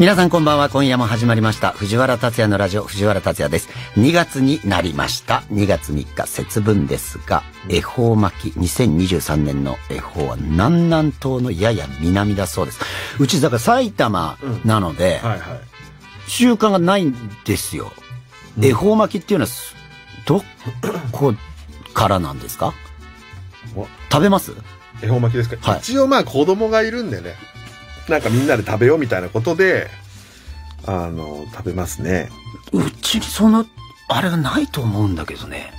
皆さんこんばんは。今夜も始まりました。藤原達也のラジオ、藤原達也です。2月になりました。2月3日、節分ですが、恵方巻き、2023年の恵方は南南東のやや南だそうです。うち、だから埼玉なので、習慣がないんですよ。恵方巻きっていうのは、どこからなんですか食べます恵方巻きですか、はい、一応まあ子供がいるんでね。なんかみんなで食べようみたいなことで、あの、食べますね。うちにその、あれがないと思うんだけどね。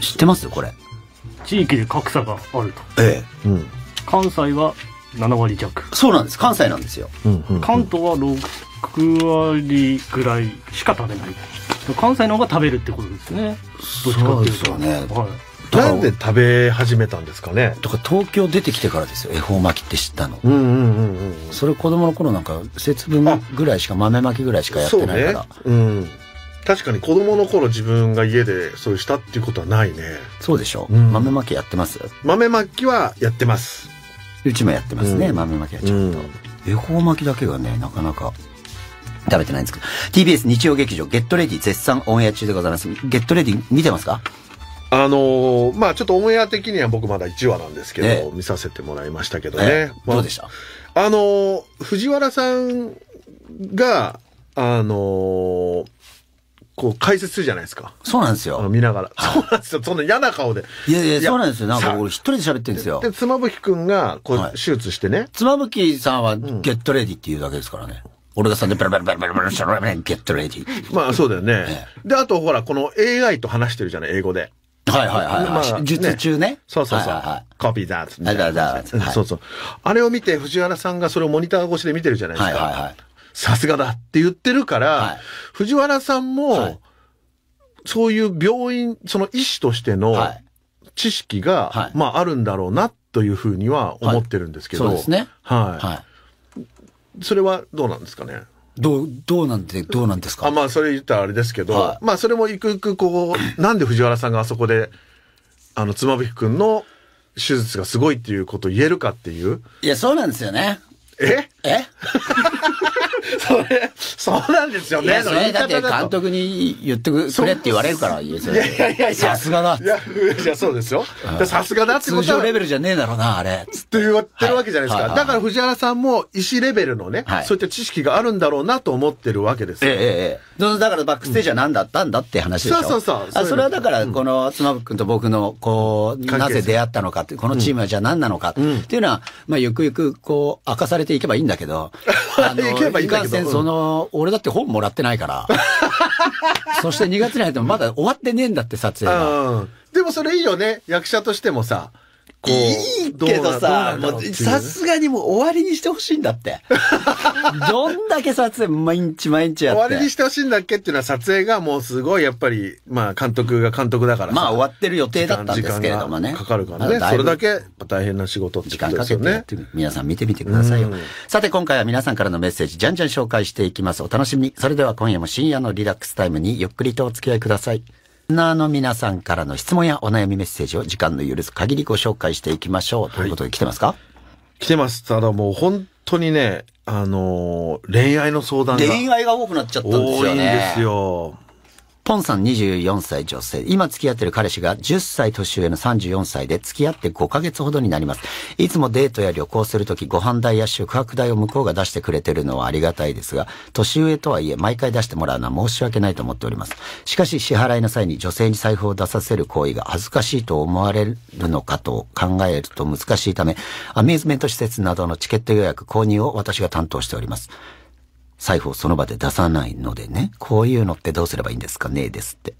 知ってますこれ。地域で格差があると。ええ。うん。関西は7割弱。そうなんです。関西なんですよ。うんうんうん、関東は6割ぐらいしか食べない。関西の方が食べるってことですね。どっちかっていうと。そうですよね。はい。なんで食べ始めたんですかねとか東京出てきてからですよ恵方巻きって知ったの、うんうんうんうん、それ子供の頃なんか節分ぐらいしか豆巻きぐらいしかやってないからう、ね、うん確かに子供の頃自分が家でそういうしたっていうことはないねそうでしょ、うん、豆巻きやってます豆巻きはやってますうちもやってますね、うん、豆巻きはちゃんと、恵方巻きだけがねなかなか食べてないんですけど TBS 日曜劇場「ゲットレディ」絶賛オンエア中でございますゲットレディ見てますかあのー、まあちょっとオンエア的には僕まだ1話なんですけど、ね、見させてもらいましたけどね。ねどうでしたあのー、藤原さんが、あのー、こう解説するじゃないですか。そうなんですよ。見ながら。そうなんですよ。そんな嫌な顔で。いやいや、そうなんですよ。なんか俺一人で喋ってるんですよ。で、妻夫木くんが、こう、手術してね。妻夫木さんは、ゲットレディっていうだけですからね。俺がさ、で、ベラベラベラベラベラララゲットレディ。まあ、そうだよねで、あと、ほら、この AI と話してるじゃない、英語で。はいはいはい、まあ、術中ねそうそうそう。コピーだみたそうそう。あれを見て藤原さんがそれをモニター越しで見てるじゃないですか。さすがだって言ってるから、藤原さんも、そういう病院、その医師としての知識が、まああるんだろうなというふうには思ってるんですけど。そうですね。はい。それはどうなんですかね。どう、どうなんで、どうなんですかあまあ、それ言ったらあれですけど、はい、まあ、それもいくいくこう、なんで藤原さんがあそこで、あの、妻夫木君の手術がすごいっていうことを言えるかっていう。いや、そうなんですよね。ええ それ、そうなんですよね。それだって監督に言ってくれって言われるから、いやいやいやさすがだ。いや、いやそうですよ。さすがだってことは。通常レベルじゃねえだろうな、あれ。って言ってるわけじゃないですか。だから藤原さんも医師レベルのね、そういった知識があるんだろうなと思ってるわけですよ。ええ、ええ。だからバックステージは何だったんだって話でしょ。そうそうそう。それはだから、この、妻夫君と僕の、こう、なぜ出会ったのかって、このチームはじゃあ何なのかっていうのは、まあ、ゆくゆく、こう、明かされていけばいいんだけど。いけばいいかんせん、その、俺だって本もらってないから。そして2月に入ってもまだ終わってねえんだって撮影が。でもそれいいよね。役者としてもさ。こう。いいけどさ、もうさすがにもう終わりにしてほしいんだって。どんだけ撮影毎日毎日やって。終わりにしてほしいんだっけっていうのは撮影がもうすごいやっぱり、まあ監督が監督だからまあ終わってる予定だったんですけれどもね。かかるからね。それだけ大変な仕事ってね。時間かけて皆さん見てみてくださいよ。さて今回は皆さんからのメッセージじゃんじゃん紹介していきます。お楽しみに。それでは今夜も深夜のリラックスタイムにゆっくりとお付き合いください。リスナーの皆さんからの質問やお悩みメッセージを時間の許す限りご紹介していきましょう。ということで来てますか来てます。ただもう本当にね、あのー、恋愛の相談が。恋愛が多くなっちゃったんですよね。多いんですよ。ポンさん24歳女性。今付き合ってる彼氏が10歳年上の34歳で付き合って5ヶ月ほどになります。いつもデートや旅行するときご飯代や宿泊代を向こうが出してくれてるのはありがたいですが、年上とはいえ毎回出してもらうのは申し訳ないと思っております。しかし支払いの際に女性に財布を出させる行為が恥ずかしいと思われるのかと考えると難しいため、アミューズメント施設などのチケット予約購入を私が担当しております。財布をその場で出さないのでね、こういうのってどうすればいいんですかねですって。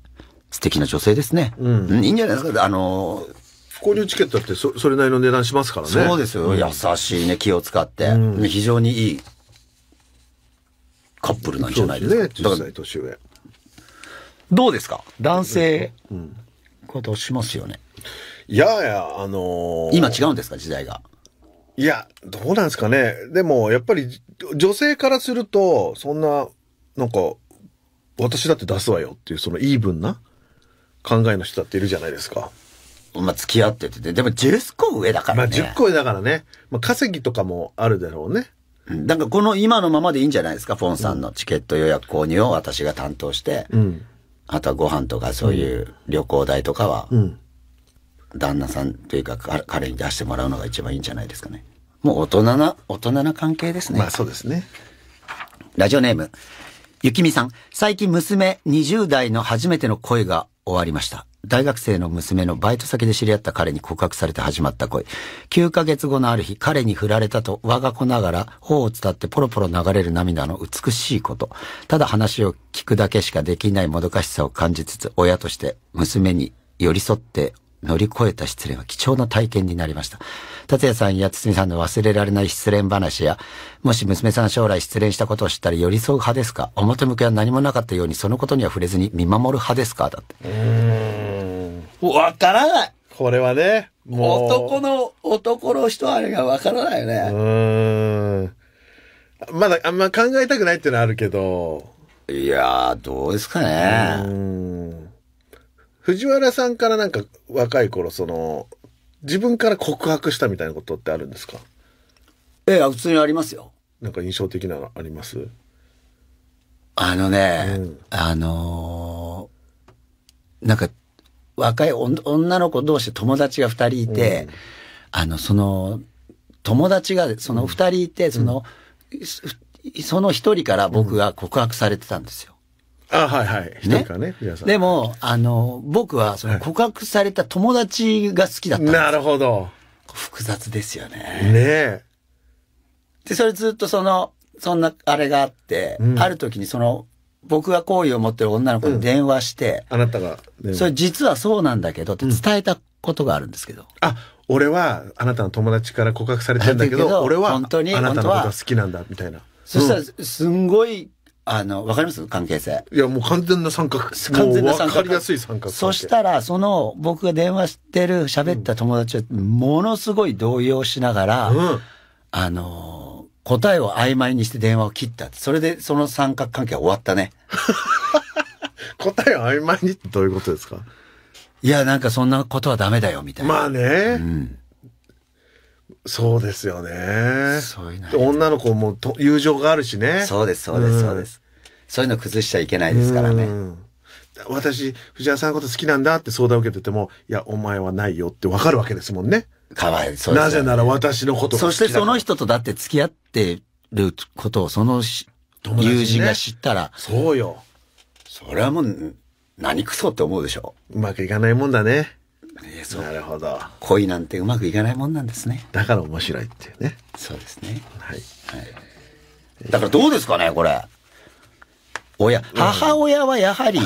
素敵な女性ですね。うん。いいんじゃないですか。あのー、購入チケットってそそれなりの値段しますからね。そうですよ。優しいね、気を使って。うん、非常にいいカップルなんじゃないですか。そうですね、年上。どうですか男性、うん、これどしますよね。いやいや、あのー、今違うんですか、時代が。いや、どうなんですかね。でも、やっぱり、女性からすると、そんな、なんか、私だって出すわよっていう、そのイーブンな考えの人だっているじゃないですか。まあ、付き合ってて、でも10個上だからね。まあ、10個上だからね。まあ、稼ぎとかもあるだろうね。なんかこの今のままでいいんじゃないですか、フォンさんのチケット予約購入を私が担当して、うん、あとはご飯とかそういう旅行代とかは、うん、旦那さんというか彼に出してもらうのが一番いいんじゃないですかね。もう大人な、大人な関係ですね。まあそうですね。ラジオネーム、ゆきみさん。最近娘20代の初めての恋が終わりました。大学生の娘のバイト先で知り合った彼に告白されて始まった恋。9ヶ月後のある日、彼に振られたと我が子ながら頬を伝ってポロポロ流れる涙の美しいこと。ただ話を聞くだけしかできないもどかしさを感じつつ、親として娘に寄り添って乗り越えた失恋は貴重な体験になりました。達也さんや堤さんの忘れられない失恋話や、もし娘さん将来失恋したことを知ったら寄り添う派ですか表向きは何もなかったようにそのことには触れずに見守る派ですかだって。うん。わからないこれはね、もう。男の、男の人あれがわからないよね。うん。まだあんま考えたくないっていうのはあるけど。いやー、どうですかね。うん。藤原さんからなんか若い頃、その、自分から告白したみたいなことってあるんですかええ、普通にありますよ。なんか印象的なのありますあのね、うん、あのー、なんか、若い女の子同士友達が二人いて、うん、あの、その、友達が、その二人いて、その、うん、その一人から僕が告白されてたんですよ。あはいはい。かね皆さんでも、あの、僕はその告白された友達が好きだったんですなるほど。複雑ですよね。ねえ。で、それずっとその、そんな、あれがあって、うん、ある時にその、僕が好意を持ってる女の子に電話して、うん、あなたが。それ実はそうなんだけどって伝えたことがあるんですけど。うん、あ、俺はあなたの友達から告白されてんだけど、けど俺は本当にあなたのことが好きなんだ、みたいな。そしたら、すんごいあの、わかります関係性。いや、もう完全な三角。完全な三角。わかりやすい三角。そしたら、その、僕が電話してる、喋った友達は、ものすごい動揺しながら、うん、あの、答えを曖昧にして電話を切った。それで、その三角関係は終わったね。答えを曖昧にってどういうことですかいや、なんかそんなことはダメだよ、みたいな。まあね。うん。そうですよね。そういう女の子もと友情があるしね。そうです、そうです、そうです。そういうの崩しちゃいけないですからね。私、藤原さんのこと好きなんだって相談を受けてても、いや、お前はないよってわかるわけですもんね。かわいそうです、ね、なぜなら私のことそしてその人とだって付き合ってることを、その、ね、友人が知ったら。そうよ。それはもう、何くそって思うでしょ。うまくいかないもんだね。なるほど恋なんてうまくいかないもんなんですねだから面白いっていうねそうですねはい、はい、だからどうですかねこれ親母親はやはり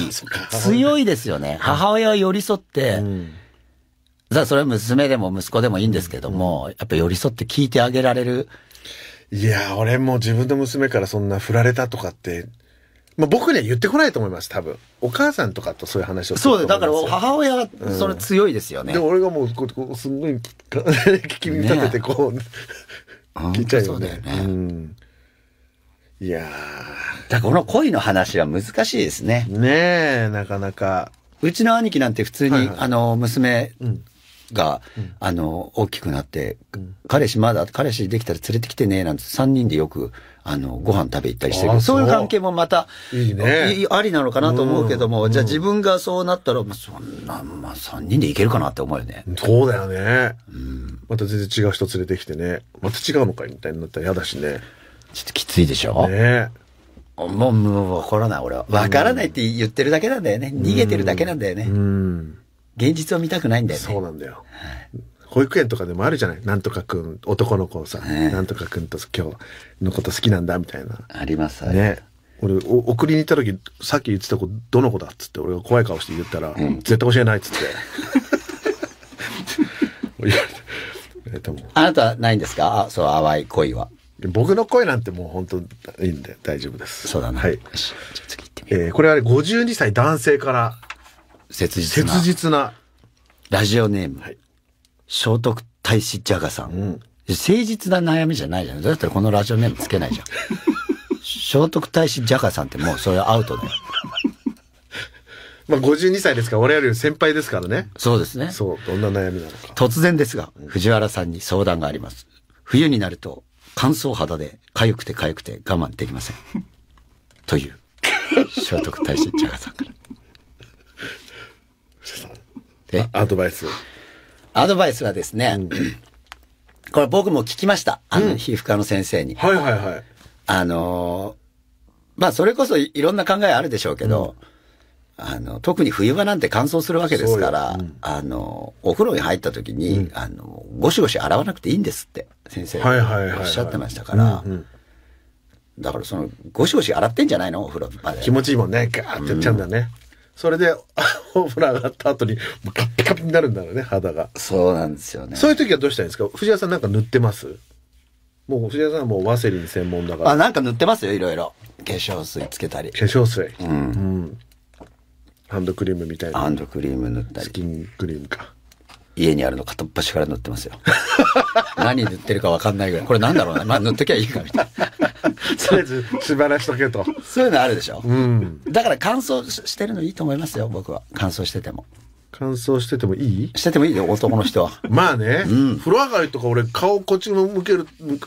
強いですよね、うん、母親は寄り添って、うんそれは娘でも息子でもいいんですけども、うん、やっぱ寄り添って聞いてあげられる。いや、俺も自分の娘からそんな振られたとかってまあ、僕には言ってこないと思います、多分。お母さんとかとそういう話をするそうだから母親はそれ強いですよね。うん、で、俺がもう、こうすんごいき立ててこう、ね、聞いちゃうよね。そうだよね。うん、いやだからこの恋の話は難しいですね。ねえ、なかなか。うちの兄貴なんて普通に、はいはい、あの、娘、うんが、あの、大きくなって、彼氏まだ、彼氏できたら連れてきてね、なんて3人でよく、あの、ご飯食べ行ったりしてるそういう関係もまた、いいね。ありなのかなと思うけども、じゃあ自分がそうなったら、そんな、まあ3人でいけるかなって思うよね。そうだよね。うん。また全然違う人連れてきてね、また違うのかいみたいになったら嫌だしね。ちょっときついでしょねもう、もう、わからない、俺は。わからないって言ってるだけなんだよね。逃げてるだけなんだよね。うん現実を見たくないんだよね。そうなんだよ。保育園とかでもあるじゃないなんとかくん、男の子さ、ね、なんとかくんと今日のこと好きなんだみたいな。あります、ね。俺お、送りに行った時、さっき言ってた子、どの子だっつって、俺が怖い顔して言ったら、うん、絶対教えないっつって。言わて。あなたはないんですかそう、淡い恋は。僕の声なんてもう本当いいんで大丈夫です。そうだな。はい。えー、これは52歳男性から切実な。切実な。ラジオネーム。はい、聖徳太子ジャガさん。うん、誠実な悩みじゃないじゃん。だったらこのラジオネームつけないじゃん。聖徳太子ジャガさんってもうそれアウトだよ。まあ52歳ですから、我々より先輩ですからね。そうですね。そう、どんな悩みなのか。突然ですが、藤原さんに相談があります。冬になると乾燥肌で痒くて痒くて我慢できません。という、聖徳太子ジャガさんから。えアドバイス。アドバイスはですね、うん、これ僕も聞きました。あの、皮膚科の先生に。はいはいはい。あのー、まあ、それこそいろんな考えあるでしょうけど、あの、特に冬場なんて乾燥するわけですから、うん、あの、お風呂に入った時に、うん、あの、ゴシゴシ洗わなくていいんですって、先生おっしゃってましたから、だからその、ゴシゴシ洗ってんじゃないのお風呂まで。気持ちいいもんね、ガーってやっちゃうんだね。それで、ホ ームラン上がった後に、カッピカピになるんだろうね、肌が。そうなんですよね。そういう時はどうしたらいいんですか藤原さんなんか塗ってますもう藤原さんはもうワセリン専門だから。あ、なんか塗ってますよ、いろいろ。化粧水つけたり。化粧水。うん。うんハンドクリームみたいな。ハンドクリーム塗ったり。スキンクリームか。家にあるの片っ端から塗ってますよ。何塗ってるかわかんないぐらい。これなんだろうな。まあ塗っときゃいいかみたいな。とりあえず縛らしとけとそういうのあるでしょ、うん、だから乾燥してるのいいと思いますよ僕は乾燥してても乾燥しててもいいしててもいいよ男の人は まあね、うん、風呂上がりとか俺顔こっち向ける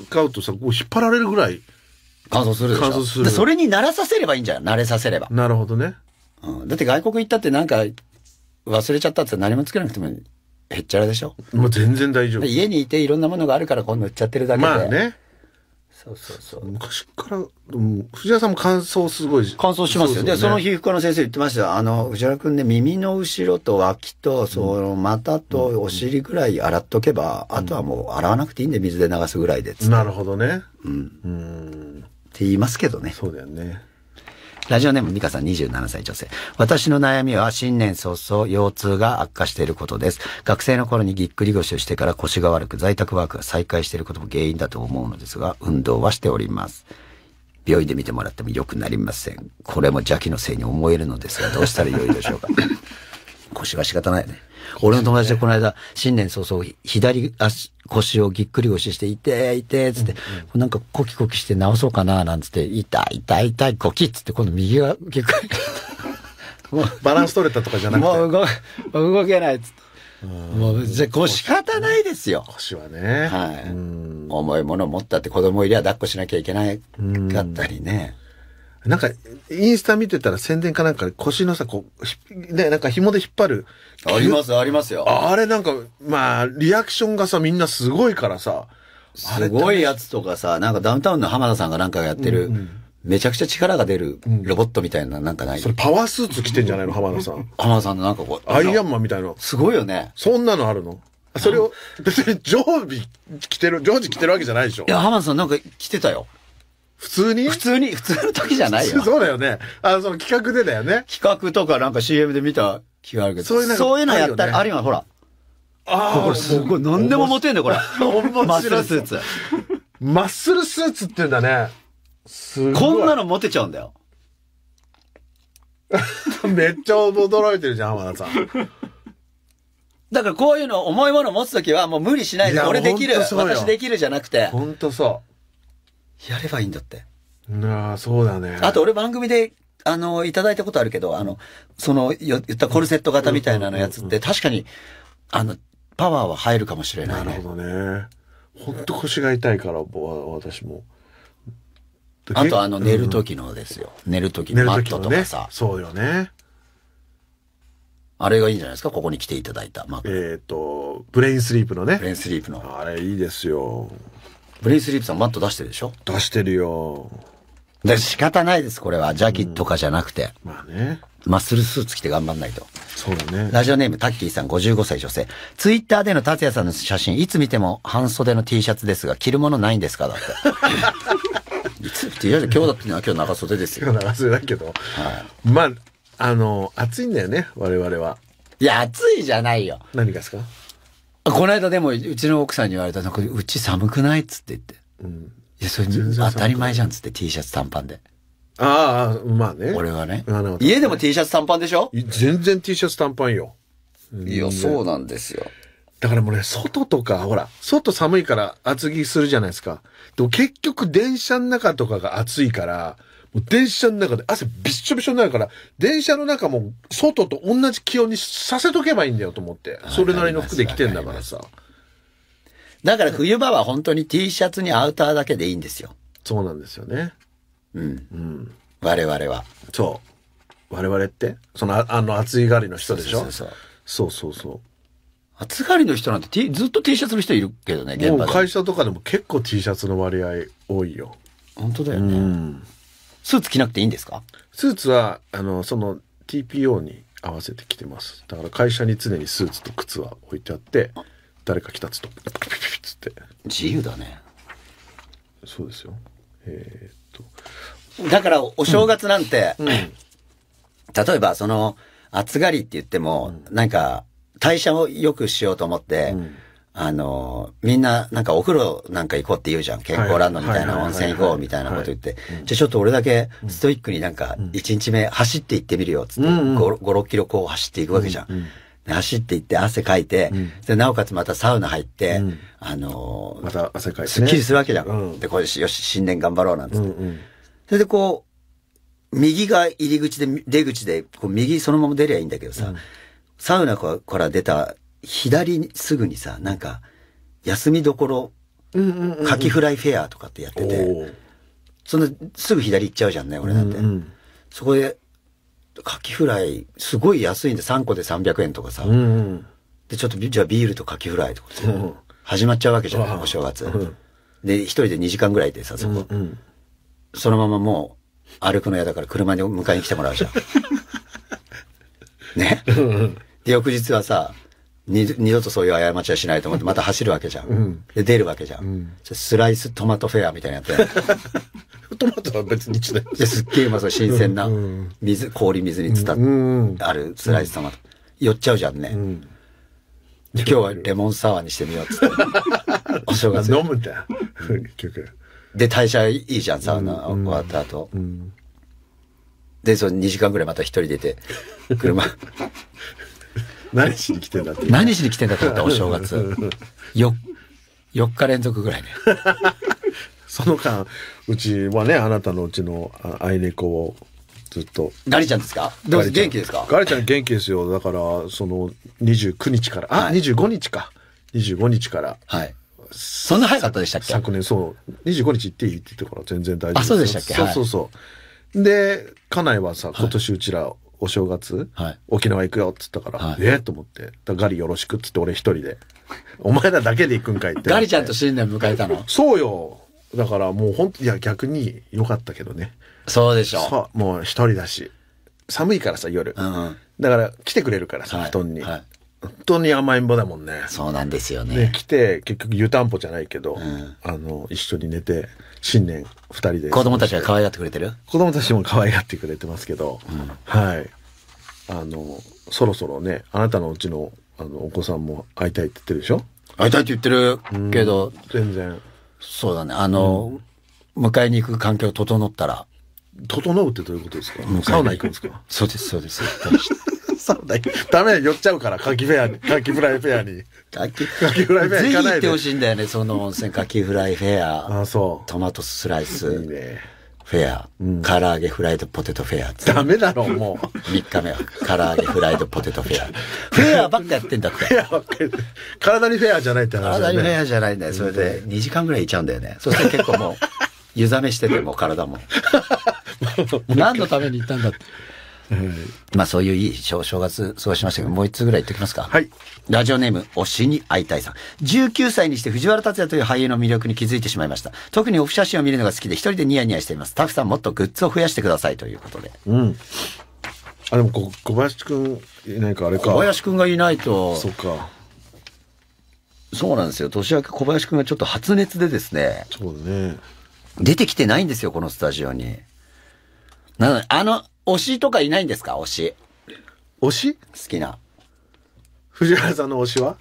顔とさこう引っ張られるぐらい乾燥するでしょ乾燥するそれに慣らさせればいいんじゃん慣れさせればなるほどね、うん、だって外国行ったってなんか忘れちゃったって何もつけなくてもへっちゃらでしょもう全然大丈夫家にいていろんなものがあるからこ度行っちゃってるだけでまあねそうそうそう昔から藤原さんも乾燥すごい乾燥しますよね、その皮膚科の先生言ってましたあの藤原君ね耳の後ろと脇とその股とお尻ぐらい洗っとけば、あとはもう洗わなくていいんで水で流すぐらいでなるほどねうんうんって言いますけどねそうだよねラジオネームミカさん27歳女性。私の悩みは新年早々腰痛が悪化していることです。学生の頃にぎっくり腰をしてから腰が悪く在宅ワークが再開していることも原因だと思うのですが、運動はしております。病院で見てもらっても良くなりません。これも邪気のせいに思えるのですが、どうしたら良いでしょうか。腰は仕方ないよね。俺の友達でこの間、新年早々、左足、腰をぎっくり腰して、痛い痛いっつって、うん、なんかコキコキして直そうかな、なんつって、痛い痛い痛いコキっつって、今度右がぎっくり。もうバランス取れたとかじゃなくて。もう動動けないっつって。もう、じゃ、腰う仕方ないですよ。腰はね。はい。重いもの持ったって子供いりゃ抱っこしなきゃいけないかったりね。なんか、インスタ見てたら宣伝かなんか腰のさ、こう、ね、なんか紐で引っ張る。あります、ありますよ。あれなんか、まあ、リアクションがさ、みんなすごいからさ。すごいやつとかさ、なんかダウンタウンの浜田さんがなんかやってる、うんうん、めちゃくちゃ力が出るロボットみたいな、なんかない、うん、それパワースーツ着てんじゃないの浜田さん。浜田さんのなんかこう。アイアンマンみたいな。すごいよね。そんなのあるのそれを、別に常備着てる、常時着てるわけじゃないでしょ。いや、浜田さんなんか着てたよ。普通に普通に、普通の時じゃないよ。そうだよね。あの、その企画でだよね。企画とかなんか CM で見た気があるけど。そういうの、ね、そういうのやったら、あるはほら。ああ。これすごい、何でも持てんだよ、これ。マッスルスーツ。マッスルスーツって言うんだね。すごい。こんなの持てちゃうんだよ。めっちゃ驚いてるじゃん、浜田さん。だからこういうの、重いもの持つときはもう無理しないで、俺できる、私できるじゃなくて。ほんとそう。やればいいんだって。ああ、そうだね。あと俺番組で、あの、いただいたことあるけど、あの、その、言ったコルセット型みたいなのやつって、確かに、あの、パワーは入るかもしれない、ね、なるほどね。ほんと腰が痛いから、私も。あと、あの、寝る時のですよ。うん、寝る時のマットとかさ、ね。そうよね。あれがいいんじゃないですかここに来ていただいた。えっ、ー、と、ブレインスリープのね。ブレインスリープの。あれいいですよ。ブレイスリープさんマット出してるでしょ出してるよ。で仕方ないです、これは。ジャキとかじゃなくて。まあね。マッスルスーツ着て頑張んないと。そうだね。ラジオネーム、タッキーさん、55歳女性。ツイッターでの達也さんの写真、いつ見ても半袖の T シャツですが、着るものないんですかだって。いつ T て、いツ、今日だって今日長袖ですよ。今日長袖だけど。はい。まあ、あの、暑いんだよね、我々は。いや、暑いじゃないよ。何がですかこの間でもうちの奥さんに言われたのこれうち寒くないっつって言って、うん、いやそれ当たり前じゃんっつって T シャツ短パンでああまあね俺はね家でも T シャツ短パンでしょ全然 T シャツ短パンよいやそうなんですよだからもうね、外とか、ほら、外寒いから厚着するじゃないですか。でも結局電車の中とかが暑いから、電車の中で汗びっしょびしょになるから、電車の中も外と同じ気温にさせとけばいいんだよと思って。それなりの服で着てんだからさ。だから冬場は本当に T シャツにアウターだけでいいんですよ。そうなんですよね。うん。うん。我々は。そう。我々ってその、あの、暑いがりの人でしょそうそうそうそうそう暑がりの人なんて、T、ずっと T シャツの人いるけどね、現場もう会社とかでも結構 T シャツの割合多いよ。本当だよね。うんスーツ着なくていいんですかスーツは、あの、その TPO に合わせて着てます。だから会社に常にスーツと靴は置いてあって、誰か来たつと、ピピピピピつって。自由だね。そうですよ。えー、っと。だから、お正月なんて、うんうん、例えば、その、暑がりって言っても、うん、なんか、代謝を良くしようと思って、うんあの、みんな、なんかお風呂なんか行こうって言うじゃん。健康ランドみたいな、温泉行こうみたいなこと言って。じゃあちょっと俺だけストイックになんか、1日目走って行ってみるよ、つって、5、6キロこう走っていくわけじゃん。走って行って汗かいて、で、なおかつまたサウナ入って、あのまた汗かいて、すっきりするわけじゃん。で、これよし、新年頑張ろうなんつって。それでこう、右が入り口で、出口で、こう右そのまま出りゃいいんだけどさ、サウナから出た左すぐにさなんか休みどころカキフライフェアとかってやっててそのすぐ左行っちゃうじゃんね俺だって、うんうん、そこでカキフライすごい安いんで3個で300円とかさ、うんうん、でちょっとじゃあビールとカキフライとかさ、始まっちゃうわけじゃない、うん、お正月、うん、で一人で2時間ぐらいでさそこ、うんうん、そのままもう歩くの嫌だから車に迎えに来てもらうじゃん ね、で翌日はさ二度とそういう過ちはしないと思って、また走るわけじゃん。うん、で、出るわけじゃん。うん、スライストマトフェアみたいなやつ。トマトは別にな度やすっげえうまそう、新鮮な水、氷水に伝ってあるスライストマト。寄っちゃうじゃんね。うん、今日はレモンサワーにしてみようっって。お正月。飲むんだよ、結局。で、代謝いいじゃん、サウナ終わった後。で、その2時間ぐらいまた一人出て、車。何しに来てんだって何しに来てんだって言ったお正月 4, 4 日連続ぐらいね その間うちはねあなたのうちのあい猫をずっとガリちゃんですかどう元気ですかガリちゃん元気ですよだからその29日からあ、はい、25日か25日からはいそんな早かったでしたっけ昨年そう25日行っていいって言ってから全然大丈夫あそうでしたっけそうそうそう、はい、で家内はさ今年うちらお正月、はい、沖縄行くよっつったから、はい、えー、と思って、ガリよろしくっつって俺一人で、お前らだけで行くんかいってって。ガリちゃんと新年迎えたのそうよ。だからもう本当いや逆に良かったけどね。そうでしょ。そう、もう一人だし。寒いからさ、夜。うん、だから来てくれるからさ、はい、布団に。はい本当に甘えん坊だもんね。そうなんですよね。で来て、結局湯たんぽじゃないけど、うん、あの、一緒に寝て、新年二人で。子供たちが可愛がってくれてる子供たちも可愛がってくれてますけど、うん、はい。あの、そろそろね、あなたのうちの、あの、お子さんも会いたいって言ってるでしょ会いたいって言ってるけど、全然。そうだね。あの、うん、迎えに行く環境整ったら。整うってどういうことですかサウナ行くんですかそうです、そうです。だダメよ。寄っちゃうから、カキフェアに、カキフライフェアに。カキ、カキフライフェア行かないで。ぜひ行ってほしいんだよね、その温泉。カキフライフェア。あ、そう。トマトスライス。いいね。フェア、唐揚げフライドポテトフェアダメだろ、もう。3日目は、唐揚げフライドポテトフェア。フェアばっかやってんだって。フェアばっかり。体にフェアじゃないって話、ね、体にフェアじゃないんだよ。それで2時間ぐらいいっちゃうんだよね。そして結構もう、湯冷めしてても体も。何のために行ったんだって。まあそういういい正月過ごしましたけど、もう一つぐらい言っておきますか。はい。ラジオネーム、推しに会いたいさん。19歳にして藤原達也という俳優の魅力に気づいてしまいました。特にオフ写真を見るのが好きで一人でニヤニヤしています。タフさんもっとグッズを増やしてくださいということで。うん。あ、でもこ小林くんいないか、あれか。小林くんがいないと。そっか。そうなんですよ。年明け小林くんがちょっと発熱でですね。そうだね。出てきてないんですよ、このスタジオに。なので、あの、推しとかいないんですか推し。推し好きな。藤原さんの推しは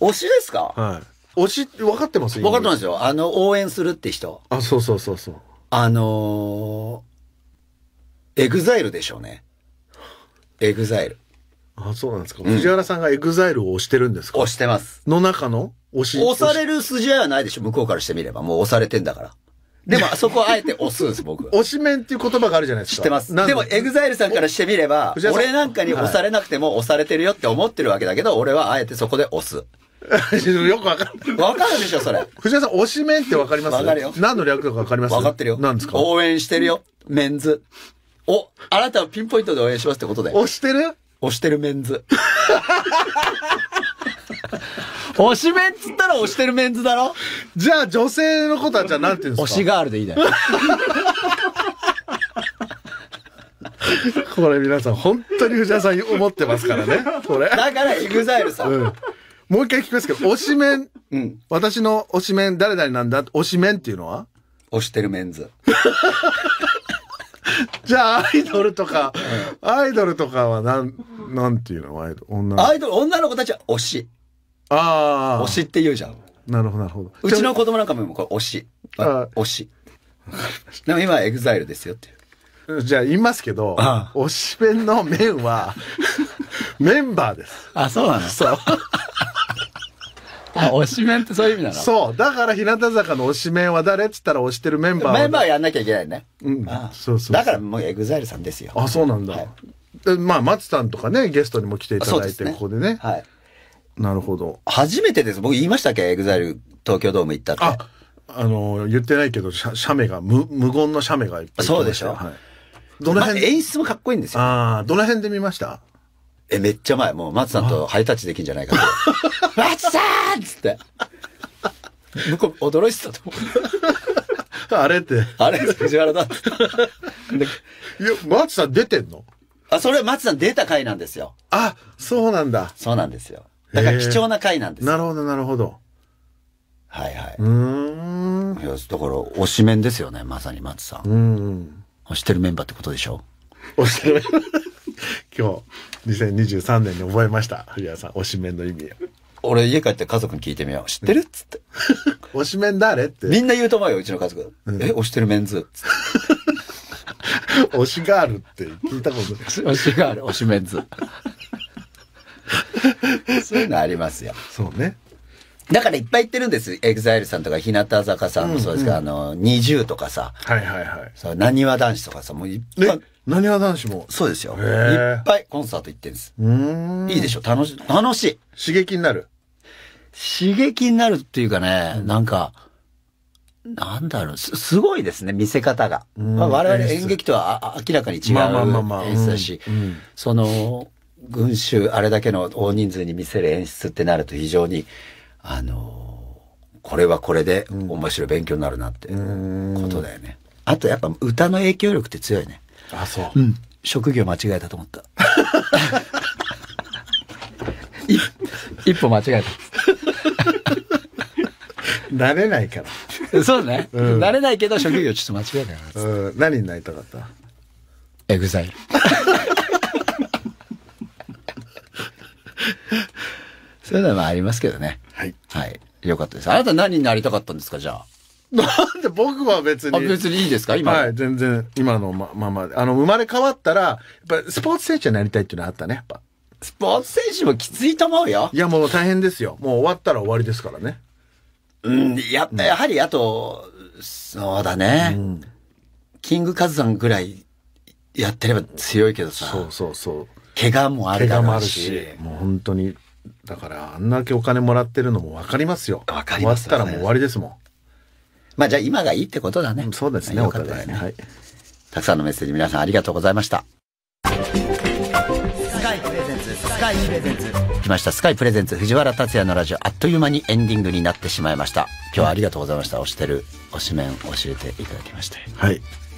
推しですかはい。推し、分かってます分かってますよ。あの、応援するって人。あ、そうそうそうそう。あのー、エグザイルでしょうね。エグザイル。あ、そうなんですか。うん藤原さんがエグザイルを推してるんですか、推してます。の中の推し。押される筋合いはないでしょ向こうからしてみれば。もう押されてんだから。でも、そこはあえて押すんです、僕。押し面っていう言葉があるじゃないですか。知ってます。でも、エグザイルさんからしてみれば、俺なんかに押されなくても押されてるよって思ってるわけだけど、俺はあえてそこで押す。よくわかる。わかるでしょ、それ。藤原さん、押し面ってわかりますわかるよ。何の略だかわかりますわかってるよ。何ですか応援してるよ。メンズ。お、あなたをピンポイントで応援しますってことで。押してる押してるメンズ。推しメンつったら推してるメンズだろじゃあ女性のことはじゃあなんていうんです推しガールでいいだよ。これ皆さん本当に藤原さん思ってますからね。これ。だから、エグザイルさうん。もう一回聞きますけど、推しメン、うん。私の推しメン誰々なんだ推しメンっていうのは押してるメンズ。じゃあアイドルとか、アイドルとかはなん、なんていうのアイドル、女の子アイドル、女の子たちは推し。ああ。推しって言うじゃん。なるほど、なるほど。うちの子供なんかもこれ推し。推し。でも今エグザイルですよっていう。じゃあ言いますけど、推し弁の面は、メンバーです。あ、そうなのそう。あ、推し面ってそういう意味なのそう。だから、日向坂の推し面は誰っつったら推してるメンバーメンバーやんなきゃいけないね。うん。ああそうそうだからもうエグザイルさんですよ。あ、そうなんだ。はい、まあ、松さんとかね、ゲストにも来ていただいて、ね、ここでね。はい。なるほど。初めてです。僕言いましたっけエグザイル東京ドーム行ったって。あ、あのー、言ってないけど、写メが、無無言の写メがいっぱいそうでしょ。はい。どの辺、ま、演出もかっこいいんですよ。ああ、どの辺で見ましたえ、めっちゃ前。もう松さんとハイタッチできんじゃないかと。松さんっつって。向こう驚いてたと思う。あれって。あれ藤原だって。い や、松さん出てんのあ、それは松さん出た回なんですよ。あ、そうなんだ。そうなんですよ。だから貴重な回なんですなるほど、なるほど。はいはい。うん。だから、推しメンですよね、まさに松さん。うん。推してるメンバーってことでしょ推してる 今日、2023年に覚えました。藤原さん、推しメンの意味。俺家帰って家族に聞いてみよう。知ってるっつって。推しメン誰って。みんな言うと思うよ、うちの家族。うん、え、推してるメンズつって。推しガールって聞いたことない。推しガール、推しメンズ。そういうのありますよ。そうね。だからいっぱい言ってるんです。エグザイルさんとか、日向坂さんもそうですけど、うんうん、あの、二重とかさ。はいはいはい。そう、なにわ男子とかさ、もういっぱい。なにわ男子もそうですよ。いっぱいコンサート行ってるんです。うんいいでしょ楽し、楽しい。刺激になる刺激になるっていうかね、なんか、なんだろうす、すごいですね、見せ方が。まあ、我々演劇とは明らかに違う演出だし、その、群衆、あれだけの大人数に見せる演出ってなると非常に、あのー、これはこれで面白い勉強になるなってことだよね。あとやっぱ歌の影響力って強いね。あ、そう。うん。職業間違えたと思った。一歩間違えた。な れないから。そうね。うん、なれないけど職業ちょっと間違えたかうん、何になりたかったエグザイル。そういうのもありますけどね。はい。はい。よかったです。あなた何になりたかったんですか、じゃあ。なんで僕は別に。あ、別にいいですか今。はい、全然、今のまままあ、あの、生まれ変わったら、やっぱスポーツ選手になりたいっていうのはあったね、やっぱ。スポーツ選手もきついと思うよ。いや、もう大変ですよ。もう終わったら終わりですからね。うん、や、やはり、あと、そうだね。うん、キングカズさんぐらいやってれば強いけどさ。そうそうそう。怪我もあるだろうし。もあるし、もう本当に。だから、あんなけお金もらってるのも分かりますよ。分かります、ね、終わったらもう終わりですもん。まあじゃあ今がいいってことだね。うそうですね、お互いね。はい。たくさんのメッセージ皆さんありがとうございました。スカイプレゼンツ、スカイプレゼンツ。来ました、スカイプレゼンツ、藤原達也のラジオ、あっという間にエンディングになってしまいました。今日はありがとうございました。推してる、推しメン教えていただきまして。はい。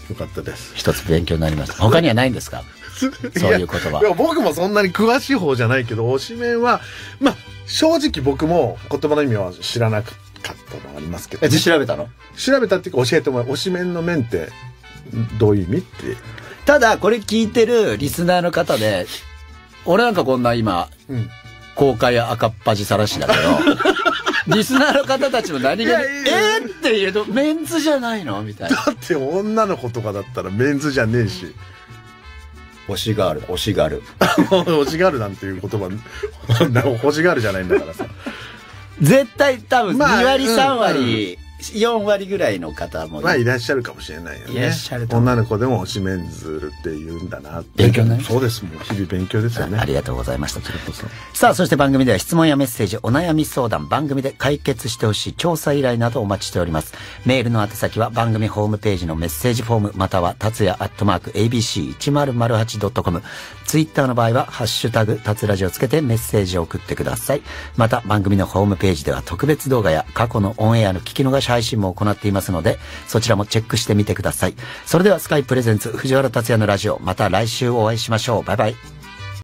よかったです。一つ勉強になりました。他にはないんですかそういう言葉。僕もそんなに詳しい方じゃないけど、推しメンは、まあ、正直僕も言葉の意味は知らなかったのはありますけど、ね、え、調べたの調べたっていうか教えてもらう。推しメンの面って、どういう意味って。ただ、これ聞いてるリスナーの方で、俺なんかこんな今、うん、公開赤っ恥さらしだけど、リスナーの方たちも何が、えー、って言うと、メンズじゃないのみたいな。だって女の子とかだったらメンズじゃねえし。推しがある推しがある推 しがあるなんていう言葉推 しがあるじゃないんだからさ絶対多分2割3割、まあうん4割ぐらいの方も、まあいらっしゃるかもしれないよねいらっしゃると思う女の子でも推しメンズって言うんだなって勉強ねそうですもう日々勉強ですよねありがとうございましたさあそして番組では質問やメッセージお悩み相談番組で解決してほしい調査依頼などお待ちしておりますメールの宛先は番組ホームページのメッセージフォームまたは達也アットマーク ABC1008.com ツイッターの場合は「ハッシュタグ達ラジ」をつけてメッセージを送ってくださいまた番組のホームページでは特別動画や過去のオンエアの聞き逃し配信も行っていますので、そちらもチェックしてみてください。それではスカイプレゼンツ藤原達也のラジオ、また来週お会いしましょう。バイバイ。